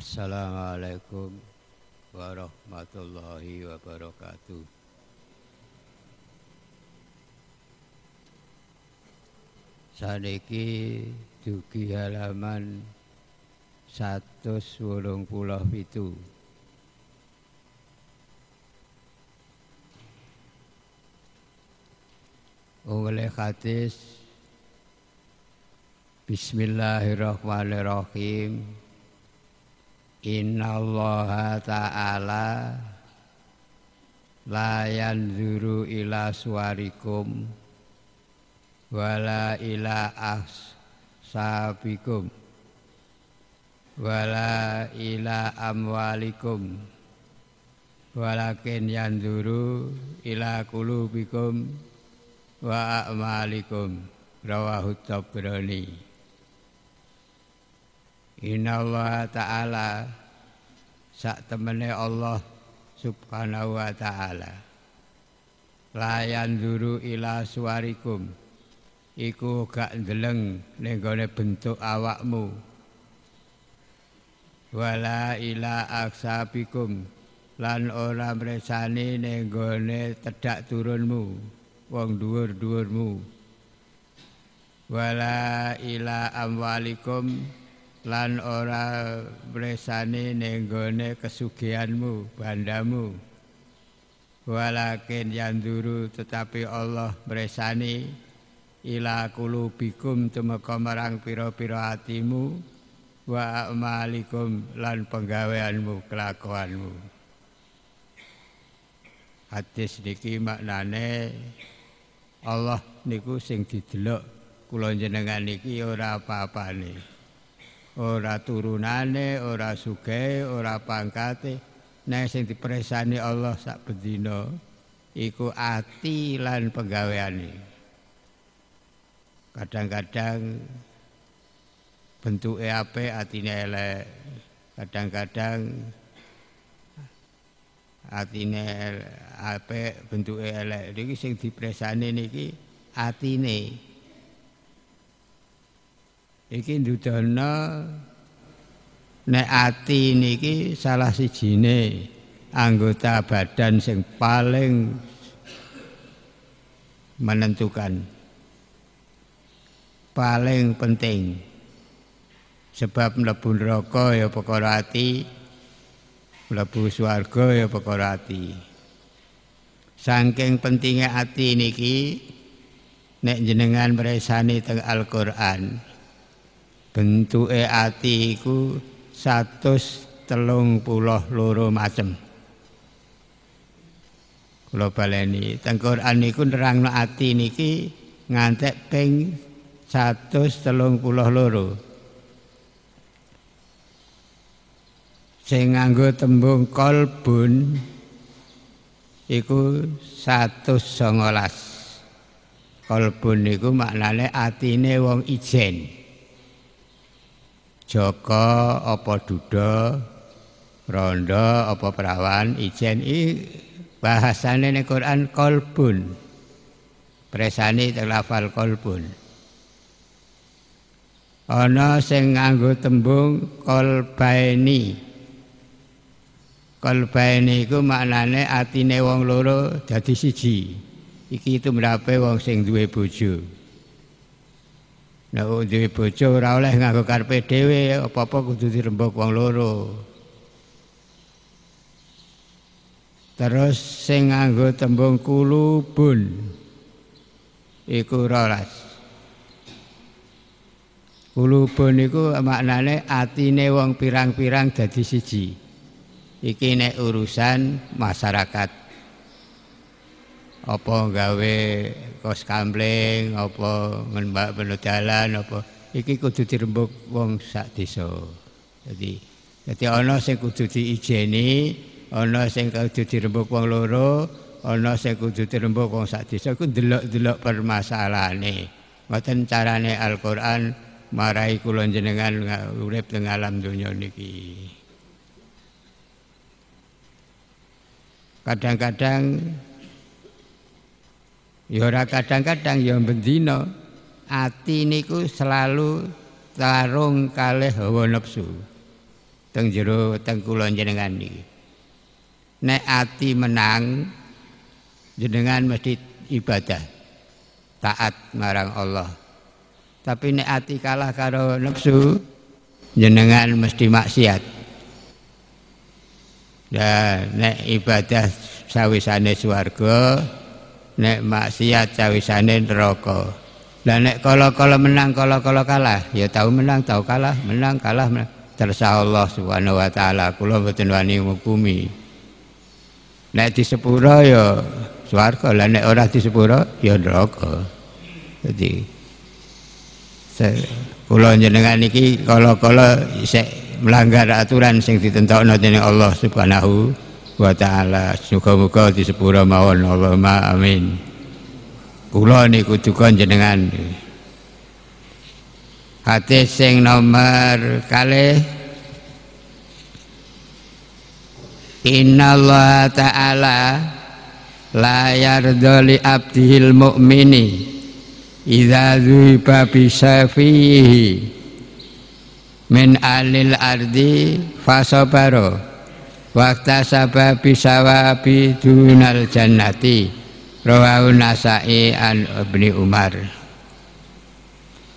Assalamualaikum warahmatullahi wabarakatuh. Saniki dugi halaman 187. Oleh hadis Bismillahirrahmanirrahim. Innallaha ta'ala la yanzuru ila suwarikum wala ila ashabikum wala ila amwalikum walakin yanzuru ila kulubikum wa amalikum rawahu tabrani Allah Ta'ala Sak temene Allah Subhanahu wa ta'ala Layan dulu ila suarikum Iku gak ndeleng Nenggone bentuk awakmu Wala ila aksabikum Lan ora meresani Nenggone tedak turunmu Wong duur-duurmu Wala ila amwalikum lan ora bresane nenggone kesugihanmu bandamu walakin yang dulu tetapi Allah beresani ila kulubikum tumeka marang pira-pira atimu wa amalikum lan penggaweanmu kelakuanmu hadis niki maknane Allah niku sing didelok kula jenengan niki ora apa-apane nih ora turunane ora sugae ora pangkate nang sing dipresani Allah sak bendina iku ati lan pegaweane kadang-kadang bentuke apik atine elek kadang-kadang atine Ape bentuke elek iki sing dipresani niki atine iki ndudana nek ati niki salah sijine anggota badan sing paling menentukan paling penting sebab mlebu neraka ya perkara ati mlebu swarga ya perkara ati saking pentingnya ati niki nek jenengan meresani Al-Qur'an bentuke ati iku 132 macem. Kula baleni, teng Quran niku nerangno ati niki ngantek ping 132. Sing nganggo tembung kolbun iku 119. Kolbun niku maknane atine wong ijen. Joko apa duda Rondo apa perawan ijen i bahasane ning Quran kolbun presane terlafal kolbun ana sing nganggo tembung kolbaini kolbaini iku maknane atine wong loro dadi siji iki itu mrape wong sing duwe bojo Nek duwe bojo ora oleh nganggo karepe dhewe, apa-apa kudu dirembok wong loro. Terus sing nganggo tembung kulubun iku rolas. Kulubun iku maknane atine wong pirang-pirang dadi siji. Iki nek urusan masyarakat apa gawe kos kampling apa ngembak penuh jalan apa iki kudu dirembuk wong sak desa jadi jadi ana sing kudu diijeni ana sing kudu dirembuk wong loro ana sing kudu dirembuk wong sak desa ku delok-delok permasalahane ngoten carane Al-Qur'an marahi kula jenengan urip teng alam donya niki kadang-kadang Yora ya kadang-kadang yang bendina ati niku selalu tarung kalih hawa nafsu. Teng jero teng kula jenengan niki. Nek ati menang jenengan mesti ibadah. Taat marang Allah. Tapi nek ati kalah karo nafsu jenengan mesti maksiat. Dan nek ibadah sawisane swarga nek maksiat cawisane neraka lah nek kala-kala menang kala-kala kalah ya tahu menang tahu kalah menang kalah menang. Tersah Allah Subhanahu wa taala kula mboten wani ngukumi nek di sepura ya swarga lah nek ora di sepura ya neraka jadi kula jenengan iki kala-kala melanggar aturan sing ditentokno dening Allah Subhanahu wa taala Semoga-moga di sepura mawon Allahumma amin kula ini duka jenengan Hati sing nomor Inna Allah ta'ala layar doli abdihil mu'mini idza zuhiba bisafihi min alil ardi fasobaro waktu sababi sawabi dunal jannati rawahu nasai an ibni umar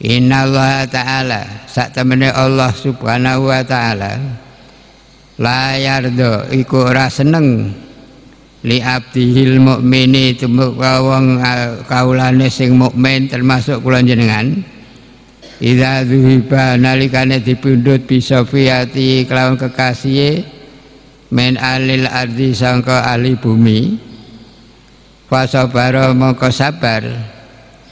Inna Allah Ta'ala saat temene Allah Subhanahu wa Ta'ala Layar do iku ora seneng Li abdihil mu'mini Tumuk wong kaulane sing mukmin termasuk kulon jenengan Ida zuhiba nalikane dipundut bisofiyati kelawan kekasih min alil ardi sangka ahli bumi fasabara mongko sabar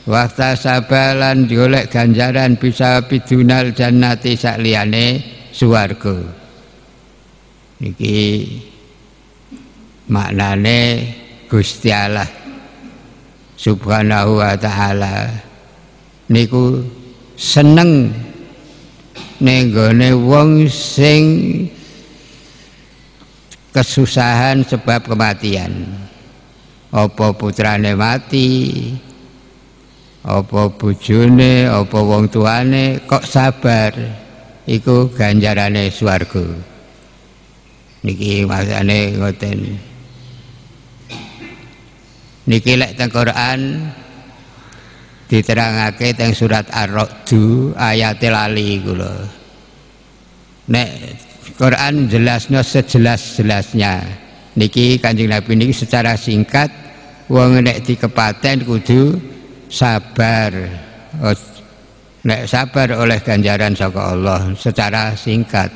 wakta sabalan golek ganjaran bisa pidunal nati sakliane swarga niki maknane Gusti Allah subhanahu wa taala niku seneng nenggone wong sing kesusahan sebab kematian apa putrane mati apa bojone apa wong tuane kok sabar iku ganjarane swarga niki maksane ngoten niki lek teng Quran diterangake teng surat Ar-Ra'd ayat lali iku lho nek Quran jelasnya sejelas-jelasnya niki Kanjeng Nabi niki secara singkat wong nek kepaten kudu sabar oh, nek sabar oleh ganjaran saka Allah secara singkat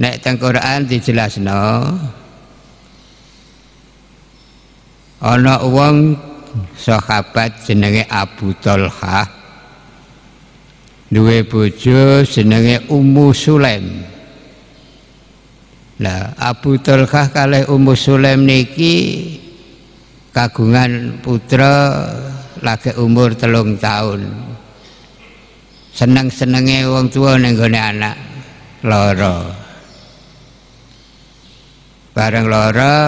nek teng Quran dijelasno ana wong sahabat jenenge Abu Talha duwe bojo jenenge Ummu Sulaim lah Abu Talhah kalih Ummu Sulaim niki kagungan putra lagi umur telung tahun. Seneng-senenge wong tua ning gone anak loro. Bareng loro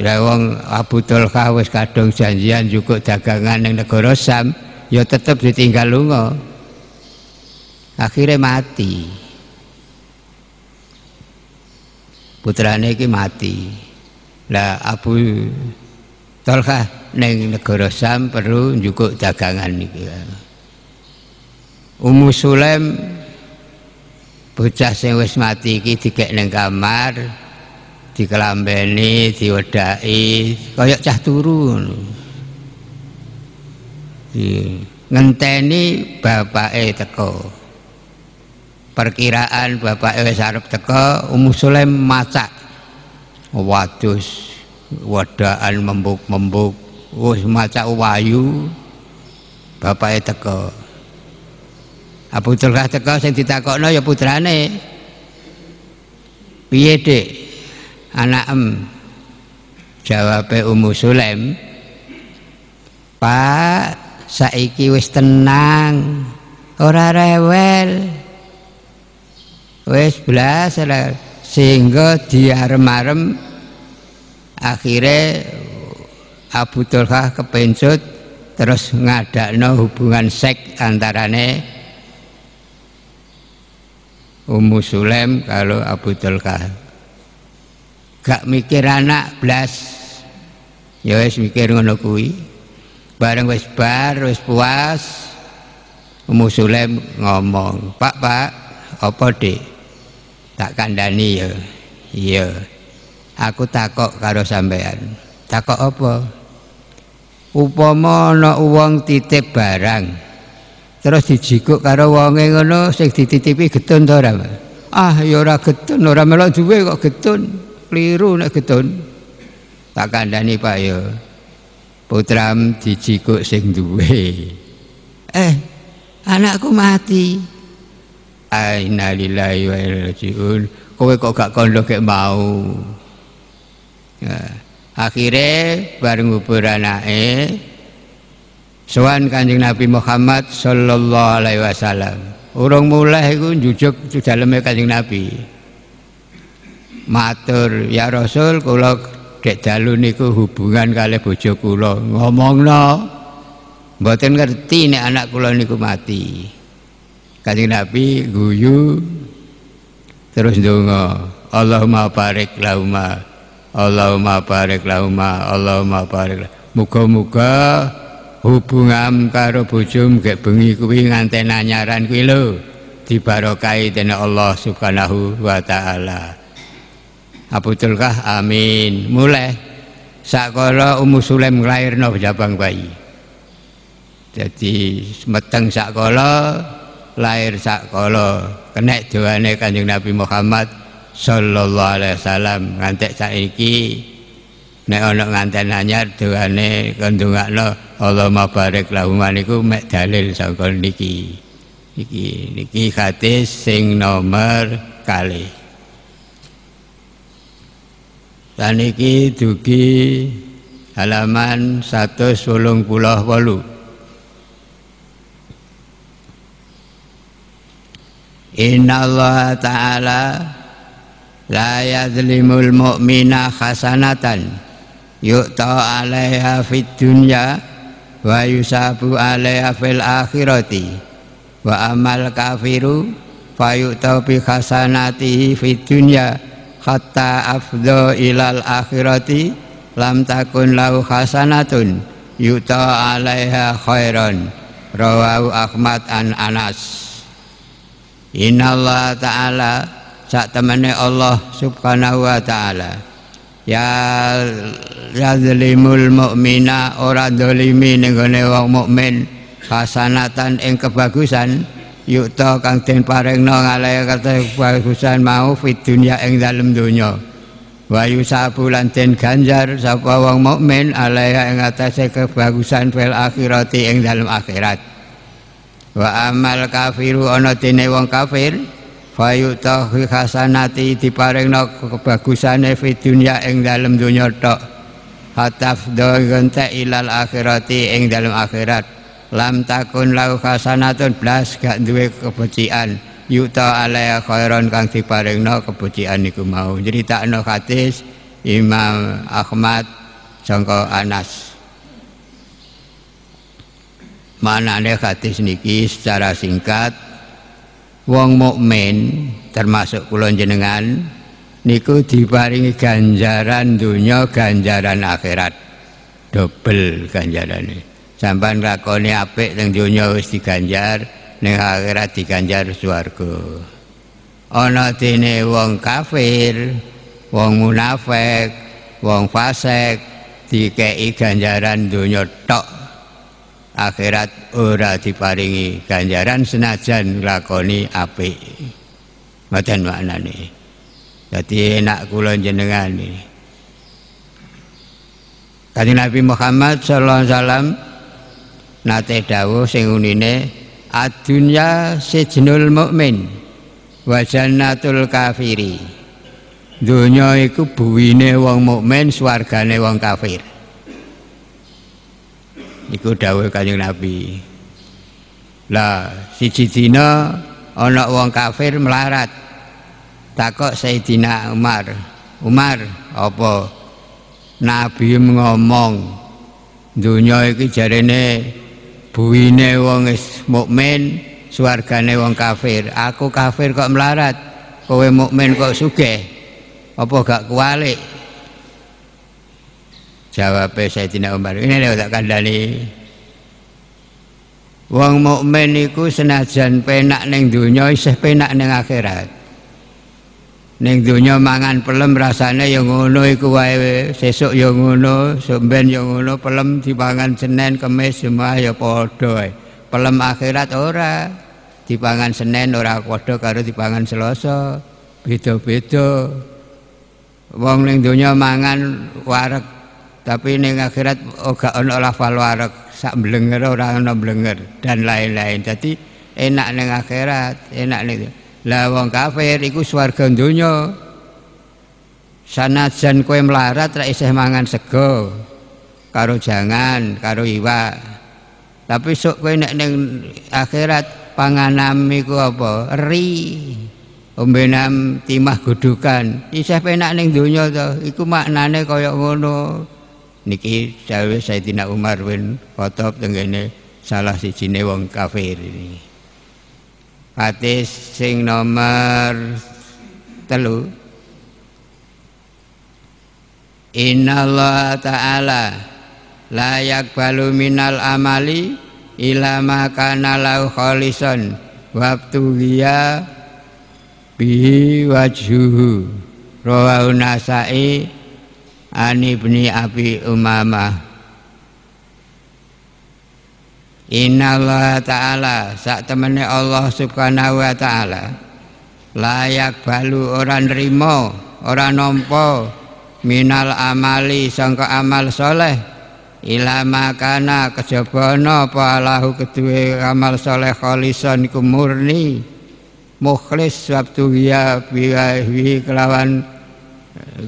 ya wong Abu Talhah wis kadung janjian juga dagangan ning negara Sam ya tetep ditinggal lunga. Akhirnya mati. putrane iki mati. Lah Abu Tolkah ning negara Sam perlu njukuk dagangan iki. Ummu Sulaim bocah sing wis mati iki dikek ning kamar dikelambeni, diwedaki kaya cah turun iya, Ngenteni bapake teko perkiraan bapak wis arep teko Ummu Sulaim watus wadus wadaan membuk-membuk wis uwayu wayu bapake teko Abu Tulkah teko sing ditakokno ya putrane piye Dik anakem jawabe Ummu Sulaim Pak saiki wis tenang ora rewel Wes belas, sehingga diarem-arem akhirnya Abu Tulkah kepencut terus ngadakno hubungan seks antarane Ummu Sulaim kalau Abu Tulkah gak mikir anak belas, ya wes mikir ngono kui bareng wes bar wes puas Ummu Sulaim ngomong Pak Pak apa tak kandani ya iya aku takok karo sampean takok apa upama ana wong titip barang terus dijikuk karo wonge ngono sing dititipi getun to ora ah ya ora getun ora melok duwe kok getun keliru nek getun tak kandani Pak ya putram dijikuk sing duwe eh anakku mati aina lillahi wa inna kowe kok gak kondo kek mau ya. akhirnya bareng ngubur anake sowan kanjeng Nabi Muhammad sallallahu alaihi wasallam urung mulai iku njujuk daleme kanjeng Nabi matur ya Rasul kula dek dalu niku hubungan kali bojo kula ngomongno mboten ngerti nek anak kula niku mati Kanjeng Nabi guyu terus donga Allahumma barik lahuma Allahumma barik lahuma Allahumma barik muga-muga hubungan karo bojom gek bengi kuwi nganten anyaran kuwi lho dibarokahi dening Allah Subhanahu wa taala Abutulkah amin mulai sakala Ummu Sulaim nglairno jabang bayi jadi meteng sakala lahir sakolo kena doane Kanjeng Nabi Muhammad sallallahu alaihi wasallam ngantek saiki nek ana nganten anyar doane kendungakno Allahumma barik lahum niku mek dalil saka niki iki niki hadis sing nomor kali dan iki dugi halaman 188 innallaha ta'ala la yadlimul mu'mina hasanatan yu'ta 'alaiha fid dunya wa yusabu 'alaiha fil akhirati wa amal kafiru fayu'ta bi hasanatihi fid dunya hatta afdha ilal akhirati lam takun lahu hasanatun yu'ta 'alaiha khairan rawahu Ahmad an Anas Inallah ta'ala sak temene Allah subhanahu wa ta'ala ya yazlimul mukmina ora dolimi ning wong mukmin hasanatan ing kebagusan yukta kang den paringna ngalae kebagusan mau fit dunia ing dalem donya wa yusabu lan den ganjar sapa wong mukmin alaya ing atase kebagusan fil akhirati ing dalem akhirat wa amal kafiru ana dene wong kafir fayutahi hasanati diparingna kebagusane fi dunya ing dalem donya tok hataf genta ilal akhirati ing dalem akhirat lam takun lau hasanatun blas gak duwe kebecikan yuta alaya khairon kang diparingna kebecikan iku mau no hadis Imam Ahmad sangka Anas manane hadis niki secara singkat wong mukmin termasuk kula jenengan niku diparingi ganjaran dunia ganjaran akhirat dobel ganjarane sampan lakoni apik teng dunia wis diganjar ning akhirat diganjar swarga ana dene wong kafir wong munafik wong fasik dikei ganjaran dunia tok akhirat ora diparingi ganjaran senajan nglakoni api ngoten maknane jadi enak kulon jenengan ini Kanjeng Nabi Muhammad sallallahu alaihi wasallam nate dawo sing unine adunya sejenul mukmin wajanatul kafiri dunya iku buwine wong mukmin swargane wong kafir iku dawuh Kanjeng Nabi. Lah siji dina ana wong kafir melarat. Takok Sayyidina Umar, "Umar, apa Nabi ngomong donya iki jarene buine wong is mukmin, swargane wong kafir. Aku kafir kok melarat, kowe mukmin kok sugih. Apa gak kualik?" saya Sayyidina Umar, ini lho tak kandali. Wong mukmin iku senajan penak neng dunia, isih penak neng akhirat. Neng dunia mangan pelem rasane ya ngono iku wae, sesuk ya ngono, somben ya ngono, pelem dipangan Senin, Kamis, semua ya padha. Pelem akhirat ora. Dipangan senen ora padha karo dipangan Selasa. Beda-beda. Wong neng dunia mangan warak tapi ning akhirat ora oh, ono lafal warek sak blenger ora ono blenger dan lain-lain jadi enak ning akhirat enak ning lah wong kafir iku swarga donya sanajan kowe melarat ra isih mangan sego karo jangan karo iba. tapi sok kowe nek ning akhirat panganam iku apa ri ombenam timah gudukan isih penak ning donya to iku maknane kaya ngono niki dawuh Sayyidina Umar bin Khattab tenggene salah sijine wong kafir ini. Hadis sing nomor telu Inna Allah ta'ala layak yaqbalu minal amali ila ma kana lahu khalisan wabtu bihi wajhuhu rawahu nasai an ibni Abi Umamah Innallaha ta'ala saat temene Allah subhanahu wa ta'ala layak balu orang rimo orang nampa minal amali sangka amal soleh ilama kana kejaba ana apa amal soleh kholisan kumurni murni mukhlis sabtu ya bihi kelawan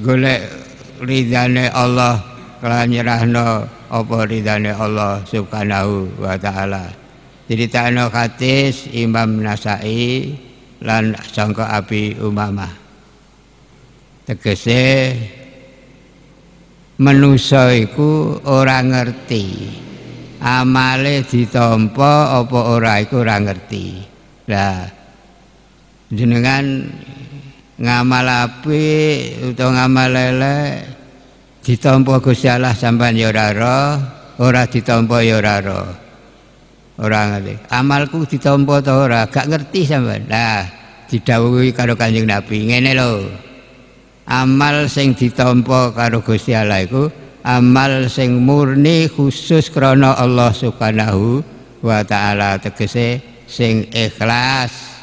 golek ridhane Allah kelan nyerahno apa ridhane Allah subhanahu wa taala diritano hadis Imam Nasai lan sangka Abi Umamah tegese manusa iku ora ngerti amale ditompo apa ora iku ora ngerti lah jenengan ngamal api utawa ngamal lele ditampa Gusti Allah sampean ya ora ora ora ditampa ya ora ora ngerti amalku ditampa ta ora gak ngerti sampean nah didhawuhi karo Kanjeng Nabi ngene lho amal sing ditampa karo Gusti Allah iku amal sing murni khusus krana Allah Subhanahu wa taala tegese sing ikhlas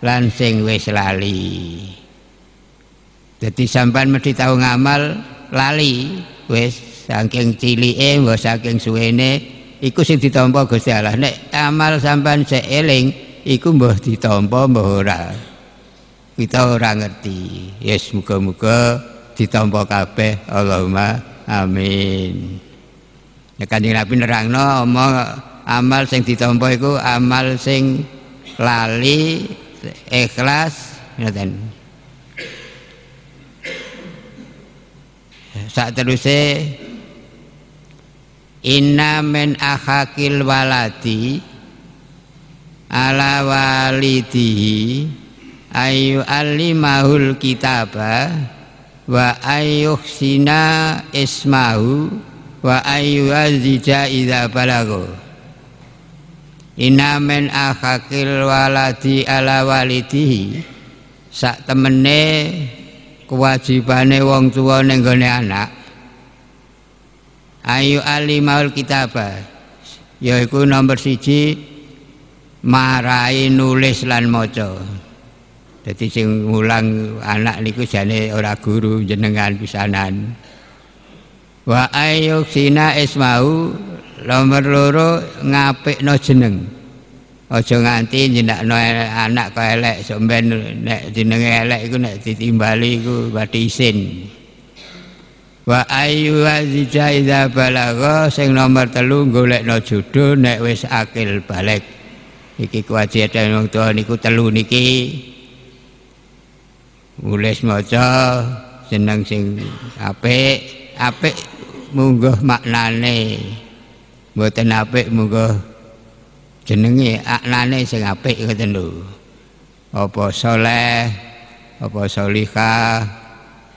lan sing wis lali jadi sampan mesti tahu ngamal lali wes saking cilike wes saking suwene iku sing ditampa Gusti Allah nek amal sampan seeling iku mbah ditampa mbah ora kita ora ngerti yes muga-muga ditampa kabeh Allahumma amin nek kanjeng Nabi nerangno omong amal sing ditampa iku amal sing lali ikhlas ngoten you saat terusnya inna min akhakil walati ala walidihi ayu alimahul kitabah wa ayyuhsina ismahu wa ayyuazija idza balago inna min akhakil walati ala walidihi sak temene kewajibane wong tuwa ning anak ayu ali kitabah yaiku nomor siji marai nulis lan maca dadi sing ngulang anak niku jane ora guru jenengan pisanan wa ayu sina ismau nomor loro ngapikno jeneng aja nganti nyenakno anak kok elek somben nek jenenge elek iku nek ditimbali iku badhe isin wa ayu wa balago sing nomor telu golekno jodho nek wis akil balik iki kewajiban wong tuwa niku telu niki Ulis maca jeneng sing apik apik munggah maknane mboten apik munggah jenenge aknane sing apik ngoten lho apa soleh apa solihah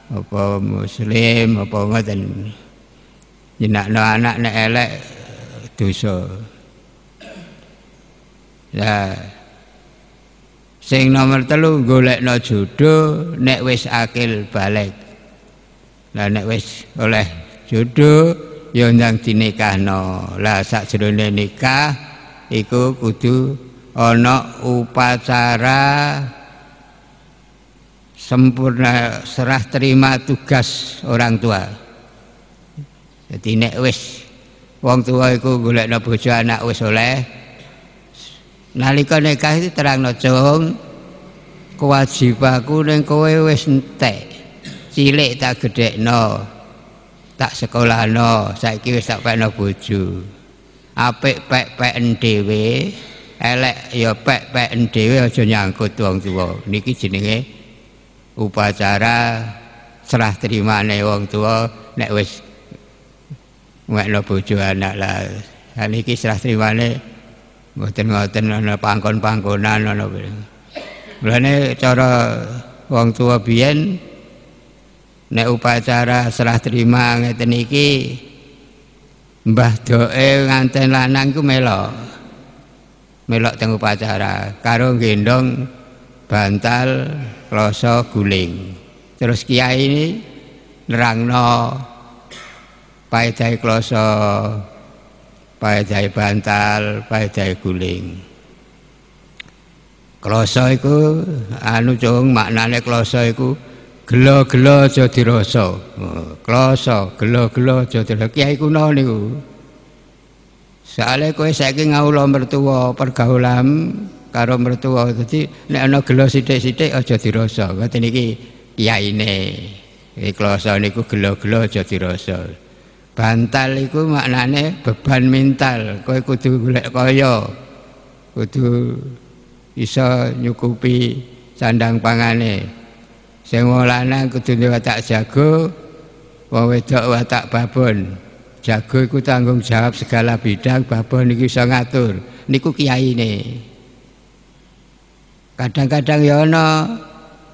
apa muslim apa ngoten jenakno anak nek elek dosa ya sing nomor telu golekno jodoh nek wis akil balik lah nek wis oleh jodoh ya ndang dinikahno lah sakjroné nikah iku kudu ana upacara sempurna serah terima tugas orang tua. Jadi nek wis wong tua iku golekno bojo anak wis oleh nalika nikah itu terangno cung kewajibanku ning kowe wis entek. Cilik tak no Tak sekolahno, saiki wis tak peno bojo. apik pek-pek dhewe elek ya pek-pek dhewe aja nyangkut wong tuwa niki jenenge upacara serah terimane wong tuwa nek wis ngono bojo anak lah kan iki serah terimane mboten-mboten ana pangkon-pangkonan ana mulane cara wong tuwa biyen nek upacara serah terima ngeten iki Mbah doe nganten lanang ku melok. Melok tengu pacara, karo gendong bantal rasa guling. Terus kiai ini nerangno paedhae kloso, paedhae bantal, paedhae guling. Kloso iku anu cung maknane kloso iku gelo-gelo aja dirasa. Oh, Kloso, gelo-gelo aja dirasa. Kiai kuno niku. Soale kowe saiki ngawula mertua pergaulan karo mertua dadi nek ana gelo sithik-sithik aja dirasa. Kuwi niki kiyaine. Ikloso niku gelo-gelo aja dirasa. Bantal iku maknane beban mental. Kowe kudu golek kaya kudu iso nyukupi sandang pangane. Sing wong lanang kudu watak jago, wong wedok watak babon. Jago iku tanggung jawab segala bidang, babon iki iso ngatur. Niku kiyaine. Kadang-kadang ya ana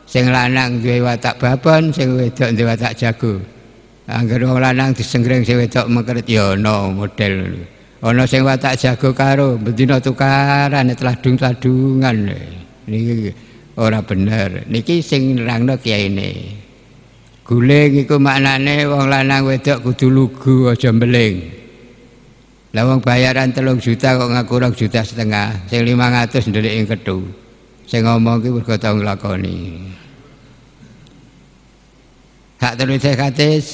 sing lanang duwe watak babon, sing wedok duwe watak jago. Angger wong lanang disenggreng sing wedok mengkeret ya ana model. Ana sing watak jago karo bendina tukaran teladung-teladungan. Niki ora bener niki sing nerangno kiyaine guling iku maknane wong lanang wedok kudu lugu aja mbeling lah wong bayaran telung juta kok ngaku rong juta setengah sing 500 ndelik ing kethu sing ngomong ki mergo tau nglakoni hak terus kates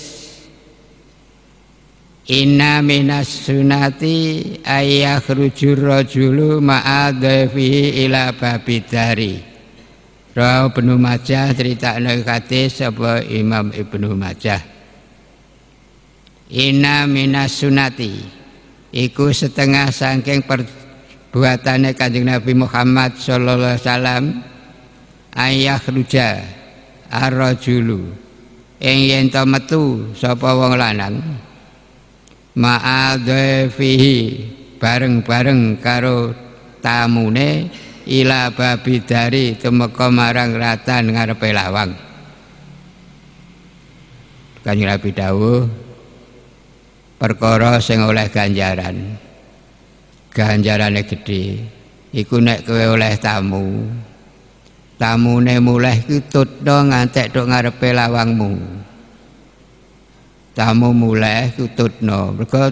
Inna minas sunati ayakhruju rajulu ma'a dhaifihi ila babidari Rawi Ibnu Majah critakno kate sapa Imam Ibnu Majah. Ina minas sunati iku setengah saking perbuatane Kanjeng Nabi Muhammad sallallahu alaihi wasallam ayah ruja arrajulu ing yen to metu sapa wong lanang ma'adhifihi bareng-bareng karo tamune ila babi dari tumeka marang ratan ngarepe lawang Kanjeng Nabi dawuh perkara sing oleh ganjaran ganjarannya gede iku nek kowe oleh tamu tamune mulai kutut dong ngantek dong ngarepe lawangmu tamu mulih no mergo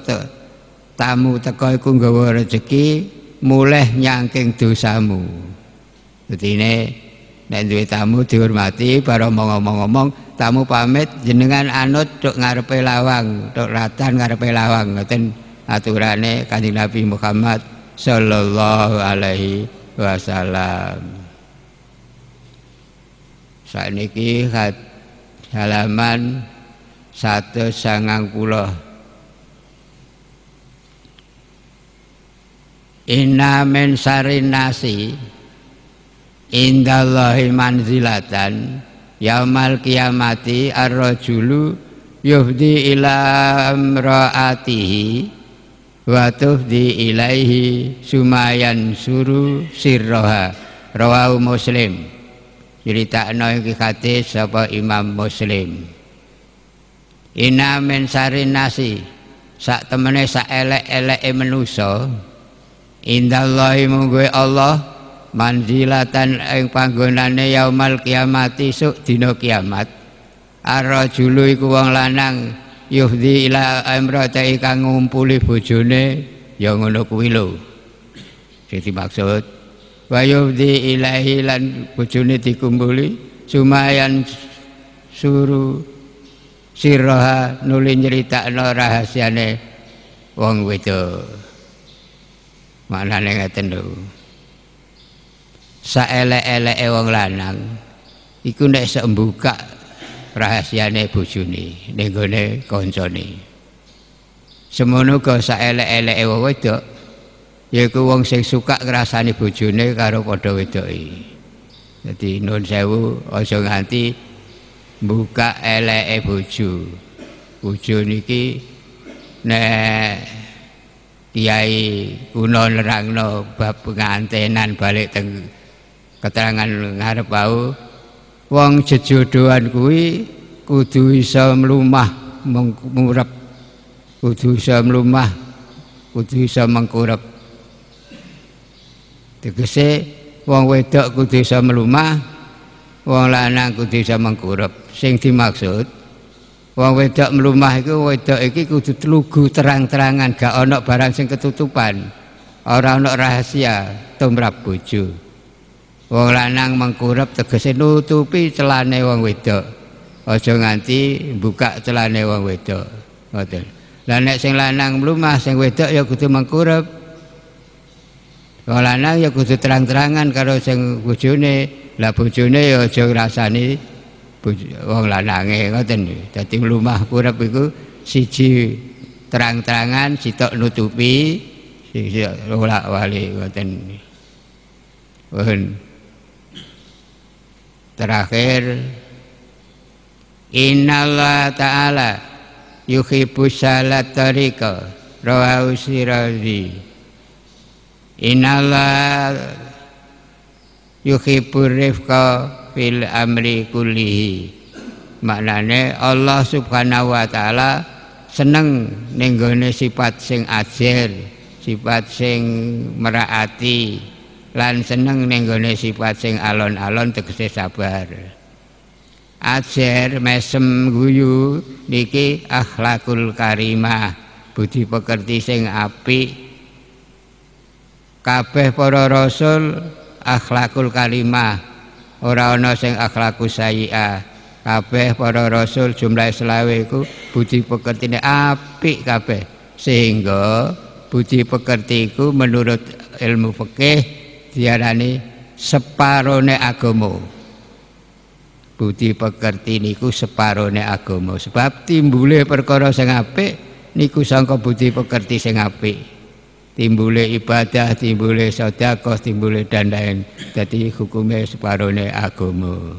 tamu teko iku nggawa mulai nyangking dosamu ini nek duwe tamu dihormati para ngomong-ngomong tamu pamit jenengan anut dok ngarepe lawang tok ratan ngarepe lawang ngoten aturane kanjeng Nabi Muhammad sallallahu alaihi wasallam saat niki halaman satu sangang puluh Inna min sarin nasi Indallahi manzilatan Yaumal kiamati arrojulu rajulu Yuhdi ila amra'atihi Wa tuhdi ilaihi Sumayan suru sirroha rawau muslim Cerita iki hadis Sapa imam muslim Inna min sarin nasi Sak temene sak elek-eleke menusa indallahi mungguwe Allah manzilatan ing panggonane yaumal kiamati suk dina kiamat arrajulu iku wong lanang yuhdi ila emrota kang ngumpuli bojone ya ngono kuwi lho sing dimaksud wa yuhdi ilahi lan bojone dikumpuli sumayan suru siroha nuli nyeritakno rahasiane wong wedok Maknane ngeten lho. saelek ewang wong lanang iku nek iso mbuka rahasiane bojone ning gone kancane. Semono ga saelek-eleke wong wedok yaiku wong sing suka ngrasani bojone karo padha wedoki. Jadi nun sewu aja nganti buka eleke bojo. Bojo niki nek kiai kuno nerangno bab pengantenan balik teng keterangan ngarep bau wong jejodohan kuwi kudu iso mlumah mengkurep kudu iso mlumah kudu iso mengkurep tegese wong wedok kudu iso mlumah wong lanang kudu iso mengkurep sing dimaksud Wong wedok melumah iku wedok iki kudu tlugu terang-terangan, gak ana barang sing ketutupan. Ora ana rahasia tumrap bojo. Wong lanang mengkurep tegese nutupi celane wong wedok. Aja nganti buka celane wong wedok. Ngoten. Lah nek sing lanang melumah, sing wedok ya kudu mengkurep. Wong lanang ya kudu terang-terangan karo sing bojone. Lah bojone ya aja rasani wong lanange ngoten dadi lumah kurep iku siji terang-terangan sitok nutupi siji ora wali ngoten Pun. Terakhir Innallaha ta'ala yuhibbus salat tariqa rawahu sirazi Innallaha yuhibbur rifqa fil amri kullihi maknane Allah subhanahu wa taala seneng ning sifat sing ajir sifat sing meraati lan seneng ning sifat sing alon-alon tegese sabar ajir mesem guyu niki akhlakul karimah budi pekerti sing apik kabeh para rasul akhlakul karimah ora ana sing akhlaku sayyi'ah kabeh para rasul jumlah selawe iku budi pekertine apik kabeh sehingga budi pekerti iku menurut ilmu fikih diarani separone agama budi pekerti niku separone agama sebab timbule perkara sing apik niku sangka budi pekerti sing apik timbule ibadah timbule sedekah timbule dan lain jadi hukumnya separone agomo.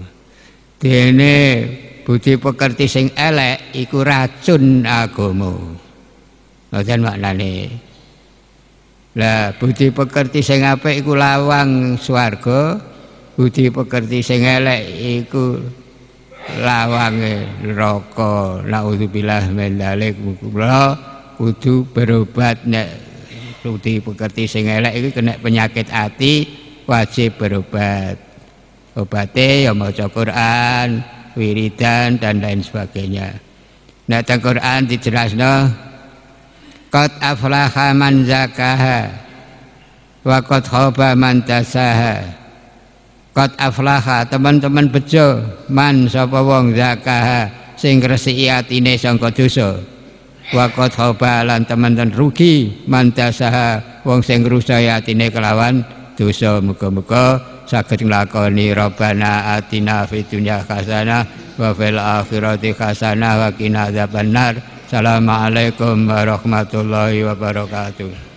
dene budi pekerti sing elek iku racun agomo. ngoten maknane lah budi pekerti sing apik iku lawang swargo. budi pekerti sing elek iku lawange neraka naudzubillah min mendalek kudu berobat nek sudi pekerti sing elek kena penyakit hati wajib berobat obatnya ya maca Quran wiridan dan lain sebagainya nah teng Quran dijelasno qad aflaha man zakaha wa qad khaba man dasaha qad aflaha teman-teman bejo man sapa wong zakaha sing ngresiki atine sangka dosa waqad khobalan teman-teman rugi mantasaha wong sing ngrusak ya, atine kelawan dosa muga-muga saged nglakoni robana atina fitunya hasanah wa fil akhirati hasanah wa qina adzabannar assalamualaikum warahmatullahi wabarakatuh